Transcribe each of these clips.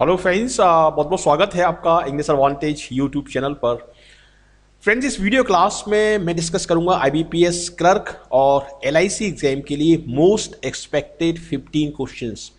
hello friends uh, बहुत बहुत स्वागत है आपका इंग्लिश एडवांटेज यूट्यूब चैनल पर फ्रेंड्स इस वीडियो क्लास में मैं डिस्कस करूंगा आईबीपीएस क्लर्क और एलआईसी एग्जाम के लिए मोस्ट एक्सपेक्टेड 15 क्वेश्चंस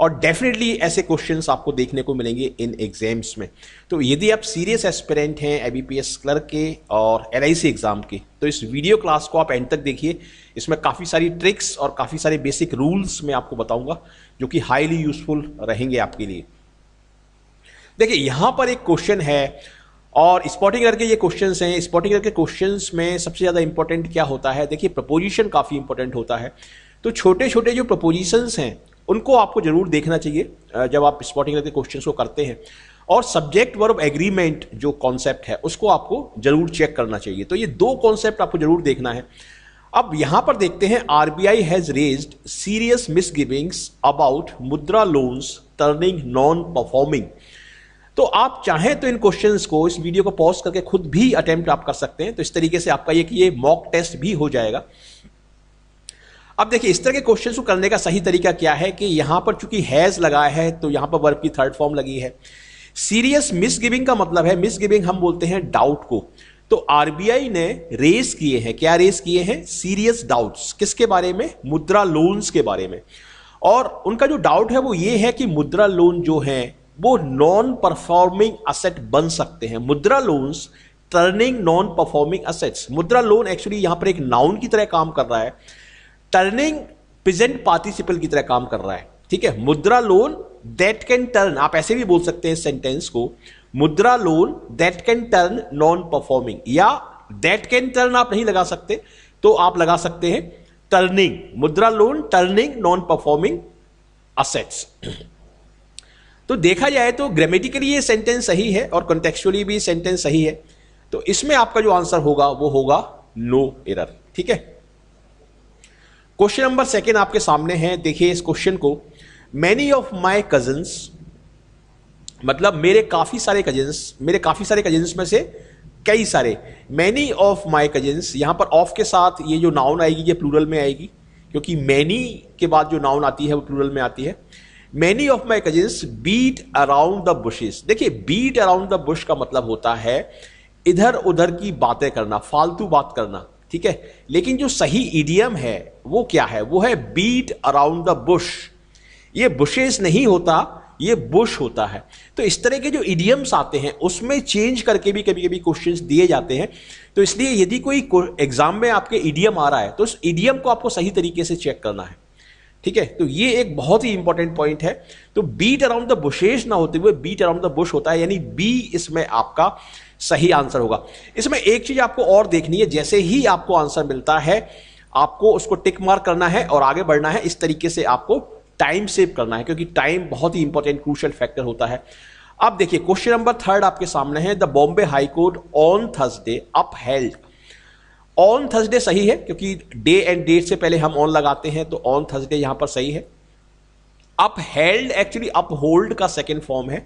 और डेफिनेटली ऐसे क्वेश्चंस आपको देखने को मिलेंगे इन एग्जाम्स में तो यदि आप सीरियस एस्पिरेंट हैं आईबीपीएस क्लर्क के और एलआईसी एग्जाम के तो इस वीडियो क्लास को आप एंड तक देखिए इसमें काफ़ी सारी ट्रिक्स और काफ़ी सारे बेसिक रूल्स मैं आपको बताऊंगा जो कि हाईली यूजफुल रहेंगे आपके लिए देखिए यहाँ पर एक क्वेश्चन है और स्पॉटिंग करके ये क्वेश्चन हैं स्पॉटिंग करके क्वेश्चन में सबसे ज़्यादा इंपॉर्टेंट क्या होता है देखिए प्रपोजिशन काफ़ी इंपॉर्टेंट होता है तो छोटे छोटे जो प्रपोजिशंस हैं उनको आपको ज़रूर देखना चाहिए जब आप स्पॉटिंग करके क्वेश्चन को करते हैं और सब्जेक्ट वर्ब एग्रीमेंट जो कॉन्सेप्ट है उसको आपको ज़रूर चेक करना चाहिए तो ये दो कॉन्सेप्ट आपको ज़रूर देखना है अब यहाँ पर देखते हैं R B I has raised serious misgivings about Mudra loans turning non performing तो आप चाहें तो इन क्वेश्चन को इस वीडियो को पॉज करके खुद भी अटेम्प्ट आप कर सकते हैं तो इस तरीके से आपका ये कि ये मॉक टेस्ट भी हो जाएगा अब देखिए इस तरह के क्वेश्चन को करने का सही तरीका क्या है कि यहां पर चूंकि हैज़ लगा है तो यहां पर वर्क की थर्ड फॉर्म लगी है सीरियस मिसगिविंग का मतलब है मिसगिविंग हम बोलते हैं डाउट को तो आरबीआई ने रेस किए हैं क्या रेस किए हैं सीरियस डाउट्स किसके बारे में मुद्रा लोन्स के बारे में और उनका जो डाउट है वो ये है कि मुद्रा लोन जो है वो नॉन परफॉर्मिंग असेट बन सकते हैं Mudra loans turning non performing assets Mudra loan actually यहां पर एक नाउन की तरह काम कर रहा है टर्निंग प्रेजेंट पार्टिसिपल की तरह काम कर रहा है ठीक है मुद्रा लोन दैट कैन टर्न आप ऐसे भी बोल सकते हैं सेंटेंस को Mudra loan that can turn non performing या दैट कैन टर्न आप नहीं लगा सकते तो आप लगा सकते हैं turning Mudra loan turning non performing assets तो देखा जाए तो ग्रामेटिकली ये सेंटेंस सही है और कंटेक्चुअली भी सेंटेंस सही है तो इसमें आपका जो आंसर होगा वो होगा नो एरर ठीक है क्वेश्चन नंबर सेकेंड आपके सामने है देखिए इस क्वेश्चन को मैनी ऑफ माई कजन्स मतलब मेरे काफ़ी सारे कजन्स मेरे काफ़ी सारे कजन्स में से कई सारे मैनी ऑफ माई कजन्स यहां पर ऑफ के साथ ये जो नाउन आएगी ये प्लूरल में आएगी क्योंकि मैनी के बाद जो नाउन आती है वो प्लूरल में आती है many of my cousins beat around the bushes देखिए बीट अराउंड द बुश का मतलब होता है इधर उधर की बातें करना फालतू बात करना ठीक है लेकिन जो सही ईडियम है वो क्या है वो है बीट अराउंड द बुश ये बुशेस नहीं होता ये बुश होता है तो इस तरह के जो इडियम्स आते हैं उसमें चेंज करके भी कभी कभी क्वेश्चंस दिए जाते हैं तो इसलिए यदि कोई एग्जाम में आपके इडियम आ रहा है तो उस इडियम को आपको सही तरीके से चेक करना है ठीक है तो ये एक बहुत ही इंपॉर्टेंट पॉइंट है तो बीट अराउंड द बुशेष ना होते हुए बीट अराउंड द बुश होता है यानी बी इसमें आपका सही आंसर होगा इसमें एक चीज आपको और देखनी है जैसे ही आपको आंसर मिलता है आपको उसको टिक मार्क करना है और आगे बढ़ना है इस तरीके से आपको टाइम सेव करना है क्योंकि टाइम बहुत ही इंपॉर्टेंट क्रूशल फैक्टर होता है अब देखिए क्वेश्चन नंबर थर्ड आपके सामने है the Bombay high court on Thursday upheld on Thursday सही है क्योंकि डे एंड डेट से पहले हम ऑन लगाते हैं तो ऑन थर्सडे यहां पर सही है upheld actually uphold का सेकेंड फॉर्म है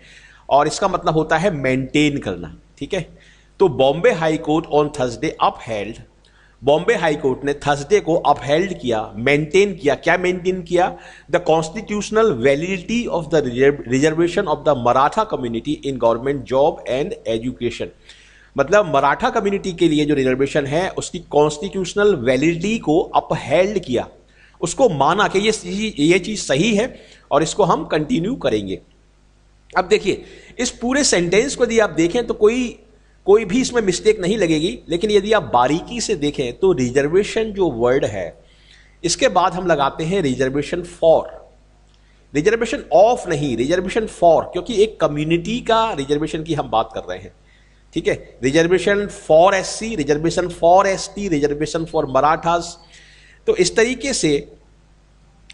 और इसका मतलब होता है मेंटेन करना ठीक है तो Bombay high court on Thursday upheld Bombay high court ने थर्सडे को अपहेल्ड किया मेंटेन किया क्या मेंटेन किया the constitutional validity of the reservation of the Maratha community in government job and education मतलब मराठा कम्युनिटी के लिए जो रिजर्वेशन है उसकी कॉन्स्टिट्यूशनल वैलिडिटी को अपहेल्ड किया उसको माना कि ये ये चीज़ सही है और इसको हम कंटिन्यू करेंगे अब देखिए इस पूरे सेंटेंस को यदि आप देखें तो कोई कोई भी इसमें मिस्टेक नहीं लगेगी लेकिन यदि आप बारीकी से देखें तो रिजर्वेशन जो वर्ड है इसके बाद हम लगाते हैं रिजर्वेशन फॉर रिजर्वेशन ऑफ नहीं रिजर्वेशन फॉर क्योंकि एक कम्युनिटी का रिजर्वेशन की हम बात कर रहे हैं ठीक है reservation for SC reservation for ST reservation for Marathas तो इस तरीके से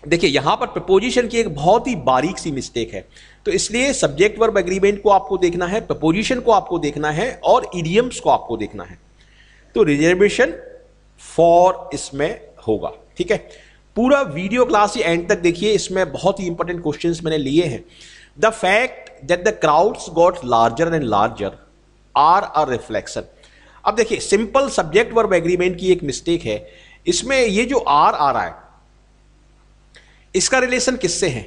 देखिए यहां पर प्रपोजिशन की एक बहुत ही बारीक सी मिस्टेक है तो इसलिए सब्जेक्ट वर्ब एग्रीमेंट को आपको देखना है प्रपोजिशन को आपको देखना है और इडियम्स को आपको देखना है तो रिजर्वेशन फॉर इसमें होगा ठीक है पूरा वीडियो क्लास ही एंड तक देखिए इसमें बहुत ही इंपॉर्टेंट क्वेश्चंस मैंने लिए हैं the fact that the crowds got larger and larger are a reflection अब देखिए सिंपल सब्जेक्ट वर्ब एग्रीमेंट की एक मिस्टेक है इसमें ये जो आर आ रहा है इसका रिलेशन किससे है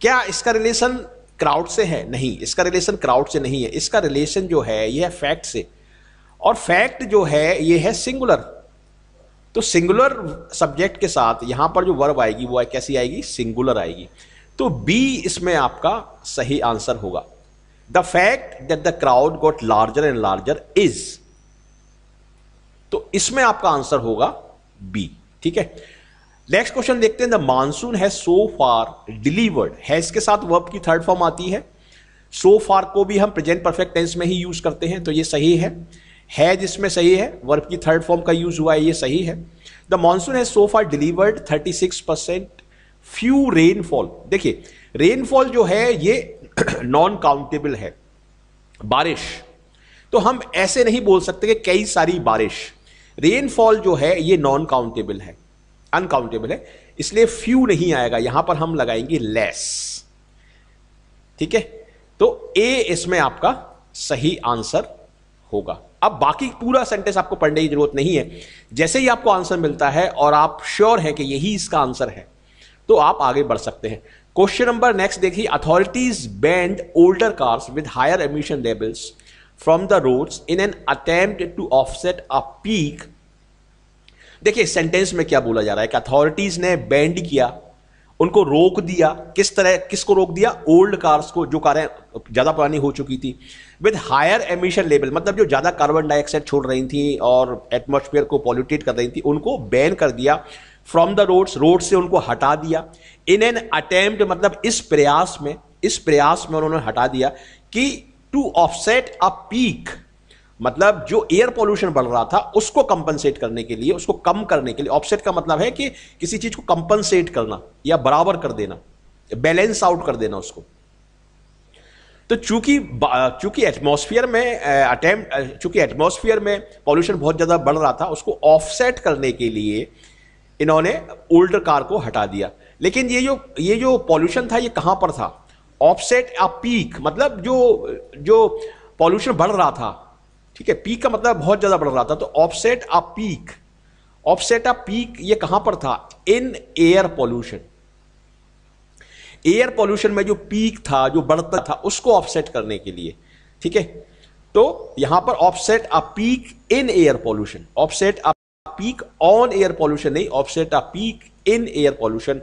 क्या इसका रिलेशन क्राउड से है नहीं इसका रिलेशन क्राउड से नहीं है इसका रिलेशन जो है यह है फैक्ट से और फैक्ट जो है ये है सिंगुलर तो सिंगुलर सब्जेक्ट के साथ यहां पर जो वर्ब आएगी वो कैसी आएगी सिंगुलर आएगी तो बी इसमें आपका सही आंसर होगा the fact that the crowd got larger and larger is तो इसमें आपका आंसर होगा बी ठीक है नेक्स्ट क्वेश्चन देखते हैं the monsoon has so far delivered has के साथ वर्ब की थर्ड फॉर्म आती है सो so फार को भी हम प्रेजेंट परफेक्ट टेंस में ही यूज करते हैं तो ये सही है हैज इसमें सही है वर्ब की थर्ड फॉर्म का यूज हुआ है ये सही है the monsoon has so far delivered 36 percent few rainfall देखिए रेनफॉल जो है ये नॉन काउंटेबल है बारिश तो हम ऐसे नहीं बोल सकते कि कई सारी बारिश रेनफॉल जो है ये नॉन काउंटेबल है अनकाउंटेबल है इसलिए फ्यू नहीं आएगा यहां पर हम लगाएंगे लेस ठीक है तो ए इसमें आपका सही आंसर होगा अब बाकी पूरा सेंटेंस आपको पढ़ने की जरूरत नहीं है जैसे ही आपको आंसर मिलता है और आप श्योर हैं कि यही इसका आंसर है तो आप आगे बढ़ सकते हैं क्वेश्चन नंबर नेक्स्ट देखिए authorities banned older cars with higher emission levels from the roads in an attempt to offset a peak देखिए सेंटेंस में क्या बोला जा रहा है कि अथॉरिटीज ने बैंड किया उनको रोक दिया किस तरह किसको रोक दिया ओल्ड कार्स को जो कारें ज़्यादा पुरानी हो चुकी थी विद हायर एमिशन लेवल मतलब जो ज़्यादा कार्बन डाइऑक्साइड छोड़ रही थी और एटमोस्फेयर को पॉल्यूटेट कर रही थी उनको बैन कर दिया फ्रॉम द रोड्स रोड से उनको हटा दिया इन एन अटेम्प्ट मतलब इस प्रयास में इस प्रयास में उन्होंने हटा दिया कि टू ऑफसेट अ पीक मतलब जो एयर पोल्यूशन बढ़ रहा था उसको कंपनसेट करने के लिए उसको कम करने के लिए ऑफसेट का मतलब है कि किसी चीज को कंपनसेट करना या बराबर कर देना बैलेंस आउट कर देना उसको तो चूंकि चूंकि एटमॉस्फेयर में अटैम्प चूंकि एटमॉस्फेयर में पॉल्यूशन बहुत ज़्यादा बढ़ रहा था उसको ऑफसेट करने के लिए इन्होंने ओल्डर कार को हटा दिया लेकिन ये जो ये जो पॉल्यूशन था ये कहाँ पर था ऑफसेट या पीक मतलब जो जो पॉल्यूशन बढ़ रहा था ठीक है पीक का मतलब बहुत ज़्यादा बढ़ रहा था तो offset a peak offset a peak ये कहाँ पर था in air pollution air pollution में जो पीक था जो बढ़ता था उसको ऑफसेट करने के लिए ठीक है तो यहां पर offset a peak in air pollution offset peak on air pollution नहीं offset a peak in air pollution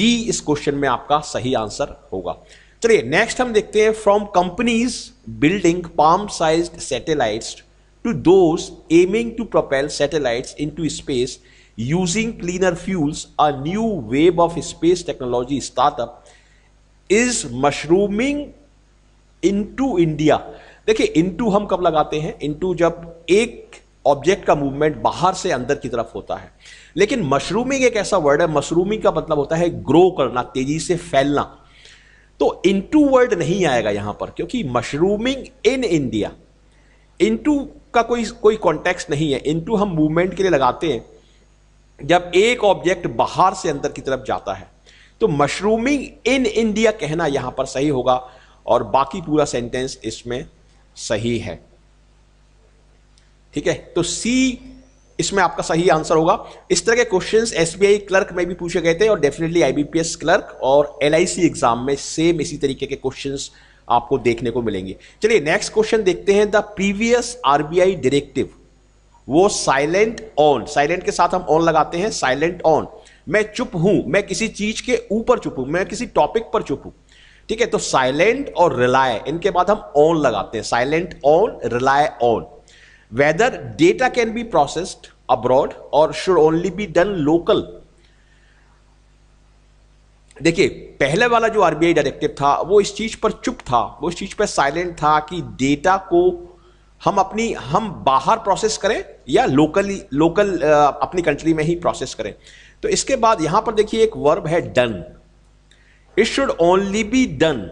D इस क्वेश्चन में आपका सही आंसर होगा चलिए नेक्स्ट हम देखते हैं from companies building palm size satellites to those aiming to propel satellites into space using cleaner fuels a new wave of space technology startup is mushrooming into India देखिए इन to हम कब लगाते हैं इन to जब एक object का movement बाहर से अंदर की तरफ होता है लेकिन मशरूमिंग एक ऐसा वर्ड है मशरूमिंग का मतलब होता है ग्रो करना तेजी से फैलना तो इनटू वर्ड नहीं आएगा यहां पर क्योंकि मशरूमिंग इन इंडिया इनटू का कोई कोई कॉन्टेक्स्ट नहीं है इनटू हम मूवमेंट के लिए लगाते हैं जब एक ऑब्जेक्ट बाहर से अंदर की तरफ जाता है तो मशरूमिंग इन इंडिया कहना यहां पर सही होगा और बाकी पूरा सेंटेंस इसमें सही है ठीक है तो सी इसमें आपका सही आंसर होगा इस तरह के क्वेश्चन एसबीआई क्लर्क में भी पूछे गए थे और डेफिनेटली आईबीपीएस क्लर्क और एलआईसी एग्जाम में सेम इसी तरीके के क्वेश्चन आपको देखने को मिलेंगे चलिए नेक्स्ट क्वेश्चन देखते हैं द प्रीवियस आरबीआई डायरेक्टिव वो साइलेंट ऑन साइलेंट के साथ हम ऑन लगाते हैं साइलेंट ऑन मैं चुप हूं मैं किसी चीज के ऊपर चुप हूं मैं किसी टॉपिक पर चुप हूं ठीक है तो साइलेंट और रिलाय इनके बाद हम ऑन लगाते हैं silent on rely on whether data can be processed abroad or should only be done local देखिए पहले वाला जो आरबीआई डायरेक्टिव था वो इस चीज पर चुप था वो इस चीज पर साइलेंट था कि डेटा को हम अपनी हम बाहर प्रोसेस करें या लोकली लोकल अपनी कंट्री में ही प्रोसेस करें तो इसके बाद यहां पर देखिए एक वर्ब है done it should only be done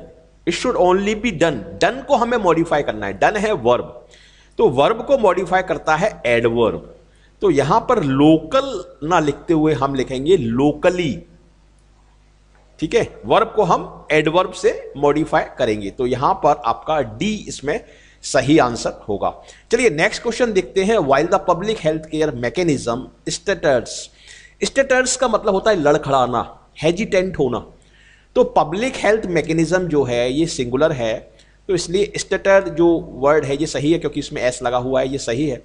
it should only be done done को हमें मॉडिफाई करना है डन है वर्ब तो वर्ब को मॉडिफाई करता है एडवर्ब तो यहां पर लोकल ना लिखते हुए हम लिखेंगे लोकली ठीक है वर्ब को हम एडवर्ब से मॉडिफाई करेंगे तो यहां पर आपका डी इसमें सही आंसर होगा चलिए नेक्स्ट क्वेश्चन देखते हैं while the public health care mechanism stutters stutters का मतलब होता है लड़खड़ाना हेजिटेंट होना तो पब्लिक हेल्थ मैकेनिज्म जो है ये सिंगुलर है तो इसलिए स्टेटर जो वर्ड है ये सही है क्योंकि इसमें एस लगा हुआ है ये सही है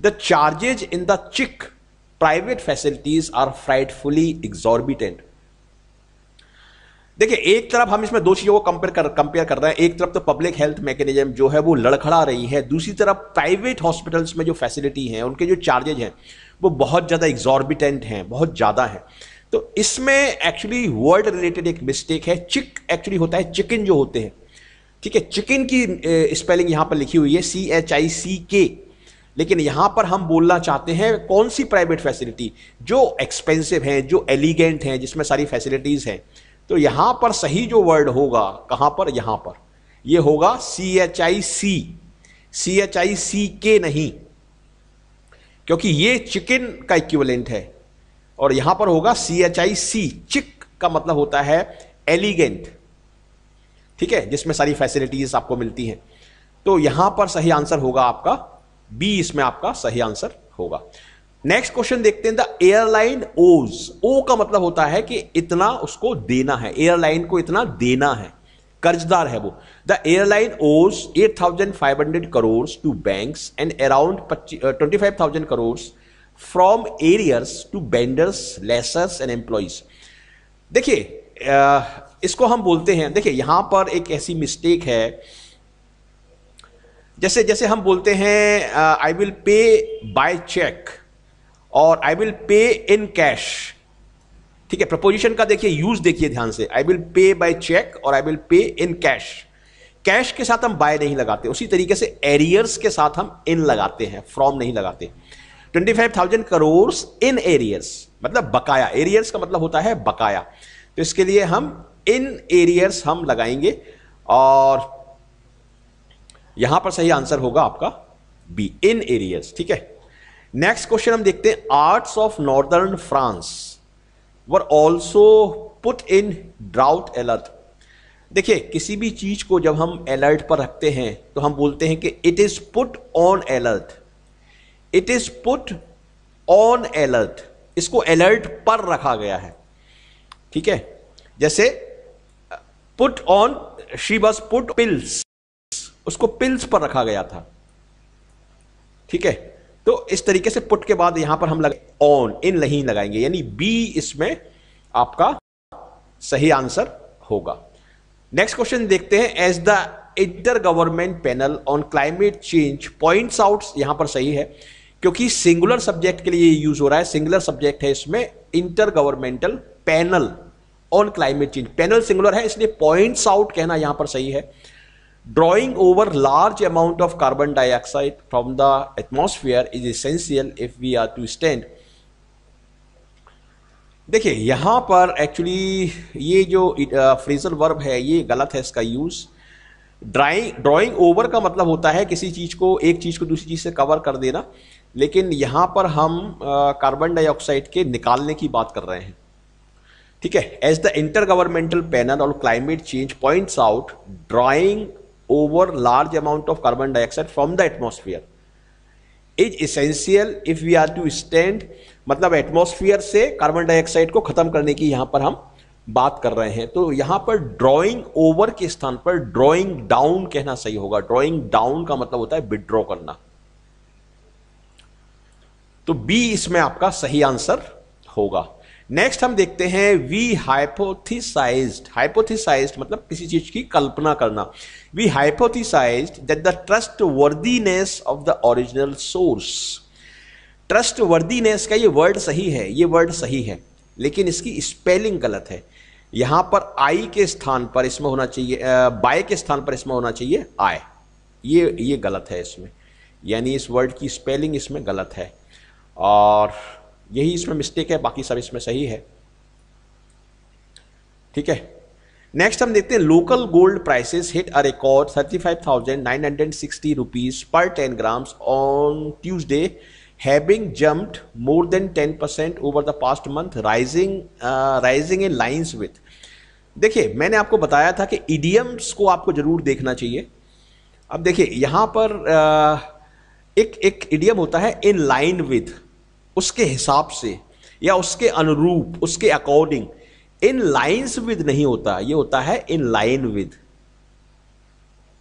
the charges in the chick private facilities are frightfully exorbitant देखिए एक तरफ हम इसमें दो चीजों को कंपेयर कर कंपेयर कर रहे हैं एक तरफ तो पब्लिक हेल्थ मैकेनिज्म जो है वो लड़खड़ा रही है दूसरी तरफ प्राइवेट हॉस्पिटल्स में जो फैसिलिटी हैं उनके जो चार्जेज हैं वो बहुत ज़्यादा एग्जॉर्बिटेंट हैं बहुत ज़्यादा हैं तो इसमें एक्चुअली वर्ड रिलेटेड एक मिस्टेक है चिक एक्चुअली होता है चिकन जो होते हैं ठीक है चिकन की स्पेलिंग यहां पर लिखी हुई है सी एच आई सी के लेकिन यहां पर हम बोलना चाहते हैं कौन सी प्राइवेट फैसिलिटी जो एक्सपेंसिव है जो एलिगेंट है जिसमें सारी फैसिलिटीज़ हैं तो यहां पर सही जो वर्ड होगा कहां पर यहां पर यह होगा C H I C C H I सी के नहीं क्योंकि ये चिकन का इक्विवेलेंट है और यहां पर होगा सी एच आई सी चिक का मतलब होता है एलिगेंट ठीक है जिसमें सारी फैसिलिटीज आपको मिलती हैं तो यहां पर सही आंसर होगा आपका बी इसमें आपका सही आंसर होगा नेक्स्ट क्वेश्चन देखते हैं द एयरलाइन ओज ओ का मतलब होता है कि इतना उसको देना है एयरलाइन को इतना देना है कर्जदार है वो the airline owes 8,500 crore to banks and around 25,000 crore from arrears to vendors lessors and employees देखिए इसको हम बोलते हैं देखिए यहां पर एक ऐसी मिस्टेक है जैसे जैसे हम बोलते हैं I will pay by cheque और आई विल पे इन कैश ठीक है प्रपोजिशन का देखिए यूज देखिए ध्यान से I will pay by cheque और आई विल पे इन कैश कैश के साथ हम बाय नहीं लगाते उसी तरीके से एरियर्स के साथ हम इन लगाते हैं फ्रॉम नहीं लगाते 25,000 करोड़ इन एरियर्स मतलब बकाया एरियर्स का मतलब होता है बकाया तो इसके लिए हम इन एरियर्स हम लगाएंगे और यहां पर सही आंसर होगा आपका बी इन एरियर्स ठीक है नेक्स्ट क्वेश्चन हम देखते हैं parts of northern France were also put in drought alert देखिए किसी भी चीज को जब हम अलर्ट पर रखते हैं तो हम बोलते हैं कि it is put on alert it is put on alert इसको अलर्ट पर रखा गया है ठीक है जैसे put on she was put pills उसको पिल्स पर रखा गया था ठीक है तो इस तरीके से पुट के बाद यहां पर हम लगे ऑन इन नहीं लगाएंगे यानी बी इसमें आपका सही आंसर होगा नेक्स्ट क्वेश्चन देखते हैं as the inter government panel on climate change points out यहां पर सही है क्योंकि सिंगुलर सब्जेक्ट के लिए यूज हो रहा है सिंगुलर सब्जेक्ट है इसमें inter governmental panel on climate change panel singular है इसलिए पॉइंट्स आउट कहना यहां पर सही है drawing over large amount of carbon dioxide from the atmosphere is essential if we are to stand देखिए यहां पर एक्चुअली ये जो फ्रेजल uh, वर्ब है ये गलत है इसका यूज़ ड्राइंग ड्राइंग ओवर का मतलब होता है किसी चीज़ को एक चीज़ को दूसरी चीज़ से कवर कर देना लेकिन यहां पर हम कार्बन uh, डाइऑक्साइड के निकालने की बात कर रहे हैं ठीक है as the inter governmental panel on climate change point out drawing over large amount of carbon dioxide from the atmosphere is essential if we are to stand मतलब एटमोस्फियर से कार्बन डाइऑक्साइड को खत्म करने की यहां पर हम बात कर रहे हैं तो यहां पर ड्रॉइंग ओवर के स्थान पर ड्रॉइंग डाउन कहना सही होगा ड्रॉइंग डाउन का मतलब होता है विड्रॉ करना तो बी इसमें आपका सही आंसर होगा नेक्स्ट हम देखते हैं वी हाइपोथिसाइज्ड हाइपोथिसाइज्ड मतलब किसी चीज की कल्पना करना we hypothesised that the trustworthiness of the original source trustworthiness का ये वर्ड सही है ये वर्ड सही है लेकिन इसकी स्पेलिंग गलत है यहाँ पर आई के स्थान पर इसमें होना चाहिए बाय के स्थान पर इसमें होना चाहिए आय ये ये गलत है इसमें यानी इस वर्ड की स्पेलिंग इसमें गलत है और यही इसमें मिस्टेक है बाकी सब इसमें सही है ठीक है नेक्स्ट हम देखते हैं local gold prices hit a record sixty rupees per ten grams on Tuesday having jumped more than ten percent over the past month rising rising in lines with देखिए मैंने आपको बताया था कि ईडीएम्स को आपको ज़रूर देखना चाहिए अब देखिए यहाँ पर uh, एक एक ईडीएम होता है इन लाइन विथ उसके हिसाब से या उसके अनुरूप उसके अकॉर्डिंग इन लाइन्स विद नहीं होता ये होता है इन लाइन विद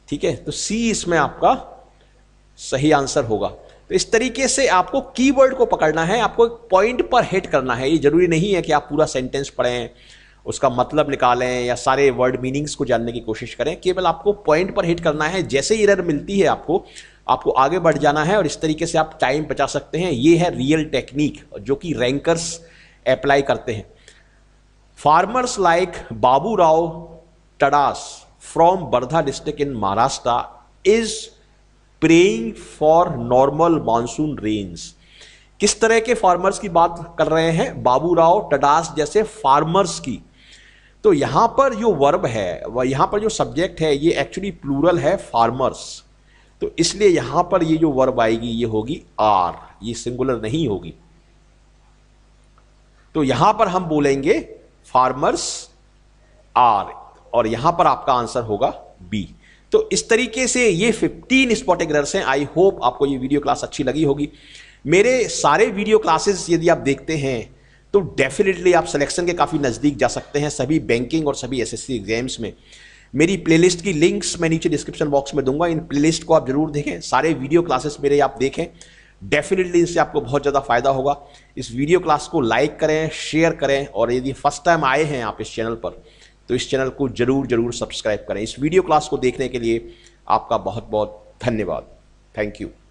ठीक है तो सी इसमें आपका सही आंसर होगा तो इस तरीके से आपको कीवर्ड को पकड़ना है आपको एक पॉइंट पर हिट करना है ये जरूरी नहीं है कि आप पूरा सेंटेंस पढ़ें उसका मतलब निकालें या सारे वर्ड मीनिंग्स को जानने की कोशिश करें केवल आपको पॉइंट पर हिट करना है जैसे इरर मिलती है आपको आपको आगे बढ़ जाना है और इस तरीके से आप टाइम बचा सकते हैं ये है रियल टेक्निक जो कि रैंकर्स अप्लाई करते हैं farmers like Babu Rao Tadas from Wardha district in Maharashtra is praying for normal monsoon rains किस तरह के फार्मर्स की बात कर रहे हैं बाबू राव टडास जैसे फार्मर्स की तो यहाँ पर जो वर्ब है यहां यहाँ पर जो सब्जेक्ट है ये एक्चुअली प्लूरल है फार्मर्स तो इसलिए यहां पर ये जो वर्ब आएगी ये होगी आर ये सिंगुलर नहीं होगी तो यहां पर हम बोलेंगे फार्मर्स आर और यहां पर आपका आंसर होगा बी तो इस तरीके से ये 15 स्पॉटिंग हैं आई होप आपको ये वीडियो क्लास अच्छी लगी होगी मेरे सारे वीडियो क्लासेस यदि आप देखते हैं तो डेफिनेटली आप सिलेक्शन के काफ़ी नज़दीक जा सकते हैं सभी बैंकिंग और सभी एसएससी एग्जाम्स में मेरी प्लेलिस्ट की लिंक्स मैं नीचे डिस्क्रिप्शन बॉक्स में दूंगा इन प्लेलिस्ट को आप जरूर देखें सारे वीडियो क्लासेस मेरे आप देखें डेफिनेटली इनसे आपको बहुत ज़्यादा फायदा होगा इस वीडियो क्लास को लाइक करें शेयर करें और यदि फर्स्ट टाइम आए हैं आप इस चैनल पर तो इस चैनल को जरूर जरूर सब्सक्राइब करें इस वीडियो क्लास को देखने के लिए आपका बहुत बहुत धन्यवाद थैंक यू